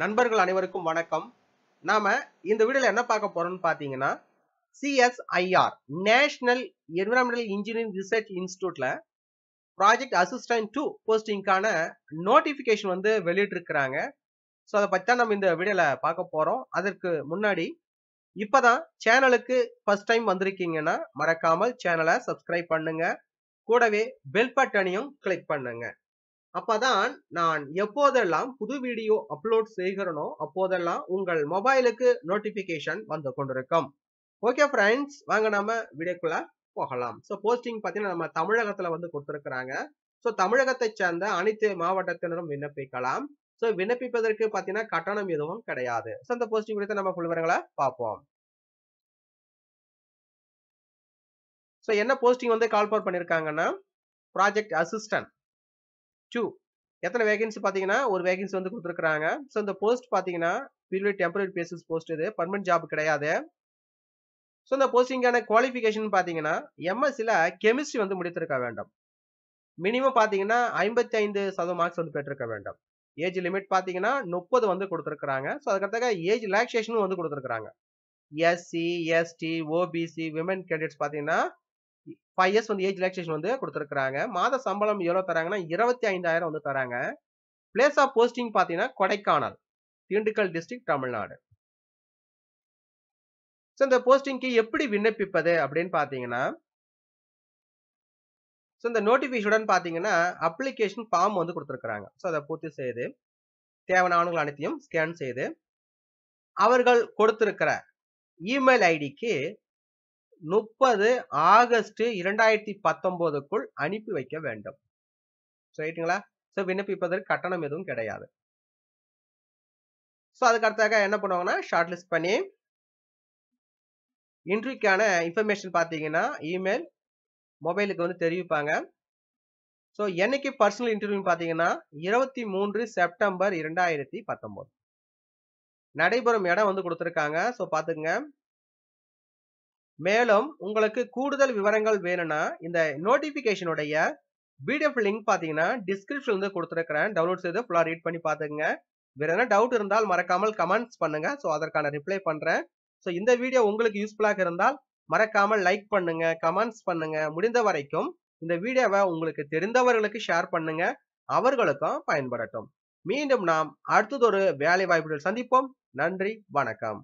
நண்பர்கள் அனைவருக்கும் வணக்கம் நாம இந்த வீடியோல என்ன பார்க்க போறோம்னு பாத்தீங்கன்னா CSIR national environmental engineering research இன்ஸ்டியூட்ல ப்ராஜெக்ட் அசிஸ்டன்ட் டூ போஸ்டிங்கான நோட்டிபிகேஷன் வந்து வெளியிட்டிருக்கிறாங்க ஸோ அதை பற்றி தான் நம்ம இந்த வீடியோல பார்க்க போறோம் அதற்கு முன்னாடி இப்போதான் சேனலுக்கு ஃபர்ஸ்ட் டைம் வந்திருக்கீங்கன்னா மறக்காமல் சேனலை சப்ஸ்கிரைப் பண்ணுங்க கூடவே பெல் பட்டனையும் கிளிக் பண்ணுங்க அப்பதான் நான் எப்போதெல்லாம் புது வீடியோ அப்லோட் செய்கிறனோ அப்போதெல்லாம் உங்கள் மொபைலுக்கு நோட்டிபிகேஷன் வந்து கொண்டிருக்கும் ஓகே ஃப்ரெண்ட்ஸ் வாங்க நம்ம வீடியோக்குள்ள போகலாம் ஸோ போஸ்டிங் பார்த்தீங்கன்னா நம்ம தமிழகத்துல வந்து கொடுத்துருக்குறாங்க ஸோ தமிழகத்தை சேர்ந்த அனைத்து மாவட்டத்தினரும் விண்ணப்பிக்கலாம் ஸோ விண்ணப்பிப்பதற்கு பார்த்தீங்கன்னா கட்டணம் எதுவும் கிடையாது ஸோ அந்த போஸ்டிங் குறித்து நம்ம புலவரங்களை பார்ப்போம் ஸோ என்ன போஸ்டிங் வந்து கால் ஃபார் பண்ணியிருக்காங்கன்னா ப்ராஜெக்ட் அசிஸ்டன்ட் டூ எத்தனை வேகன்சி பார்த்தீங்கன்னா ஒரு வேகன்சி வந்து கொடுத்துருக்குறாங்க ஸோ இந்த போஸ்ட் பார்த்தீங்கன்னா பியூர்லி டெம்பரரி பேசிஸ் போஸ்ட் இது பர்மனன்ட் ஜாப் கிடையாது ஸோ இந்த போஸ்டிங்கான குவாலிஃபிகேஷன் பார்த்தீங்கன்னா எம்எஸ்சியில் கெமிஸ்ட்ரி வந்து முடித்திருக்க வேண்டும் மினிமம் பார்த்தீங்கன்னா ஐம்பத்தி ஐந்து சதவீத மார்க்ஸ் வந்து பெற்றிருக்க வேண்டும் ஏஜ் லிமிட் பார்த்தீங்கன்னா முப்பது வந்து கொடுத்துருக்குறாங்க ஸோ அதுக்கடுத்தக்க ஏஜ் ரிலாக்ஸேஷனும் வந்து கொடுத்துருக்குறாங்க SC ST OBC women candidates பார்த்தீங்கன்னா ஃபைவ் இயர்ஸ் வந்து ஏஜ் ரிலாக்ஸேஷன் வந்து கொடுத்துருக்குறாங்க மாத சம்பளம் எவ்வளோ தராங்கன்னா இருபத்தி ஐந்தாயிரம் வந்து தராங்க பிளேஸ் ஆஃப் போஸ்டிங் பார்த்தீங்கன்னா கொடைக்கானல் திண்டுக்கல் டிஸ்ட்ரிக் தமிழ்நாடு ஸோ இந்த போஸ்டிங்க்கு எப்படி விண்ணப்பிப்பது அப்படின்னு பார்த்தீங்கன்னா ஸோ இந்த நோட்டிஃபிகேஷனுடன் பார்த்தீங்கன்னா அப்ளிகேஷன் ஃபார்ம் வந்து கொடுத்துருக்குறாங்க ஸோ அதை பூர்த்தி செய்து தேவையான அனைத்தையும் ஸ்கேன் செய்து அவர்கள் கொடுத்துருக்கிற இமெயில் ஐடிக்கு முப்பது ஆகஸ்ட் இரண்டாயிரத்தி பத்தொன்பதுக்குள் அனுப்பி வைக்க வேண்டும் சரிங்களா ஸோ விண்ணப்பிப்பதற்கு கட்டணம் எதுவும் கிடையாது ஸோ அதுக்கடுத்தாக என்ன பண்ணுவாங்கன்னா ஷார்ட் லிஸ்ட் பண்ணி இன்ட்ரிக்கான இன்ஃபர்மேஷன் பார்த்தீங்கன்னா இமெயில் மொபைலுக்கு வந்து தெரிவிப்பாங்க ஸோ என்னைக்கு பர்சனல் இன்டர்வியூ பார்த்தீங்கன்னா இருபத்தி மூன்று செப்டம்பர் இரண்டாயிரத்தி பத்தொம்போது நடைபெறும் இடம் வந்து கொடுத்துருக்காங்க ஸோ பார்த்துங்க மேலும் உங்களுக்கு கூடுதல் விவரங்கள் வேணும்னா இந்த நோட்டிபிகேஷனுடைய பிடிஎஃப் லிங்க் பார்த்தீங்கன்னா டிஸ்கிரிப்ஷன் இருந்து கொடுத்துருக்கிறேன் டவுன்லோட் செய்து ஃபுல்லாக ரீட் பண்ணி பார்த்துங்க வேற என்ன டவுட் இருந்தால் மறக்காமல் கமெண்ட்ஸ் பண்ணுங்க ஸோ அதற்கான ரிப்ளை பண்றேன் ஸோ இந்த வீடியோ உங்களுக்கு யூஸ்ஃபுல்லாக இருந்தால் மறக்காமல் லைக் பண்ணுங்க கமெண்ட்ஸ் பண்ணுங்க முடிந்த வரைக்கும் இந்த வீடியோவை உங்களுக்கு தெரிந்தவர்களுக்கு ஷேர் பண்ணுங்க அவர்களுக்கும் பயன்படட்டும் மீண்டும் நாம் அடுத்ததொரு வேலை வாய்ப்புகள் சந்திப்போம் நன்றி வணக்கம்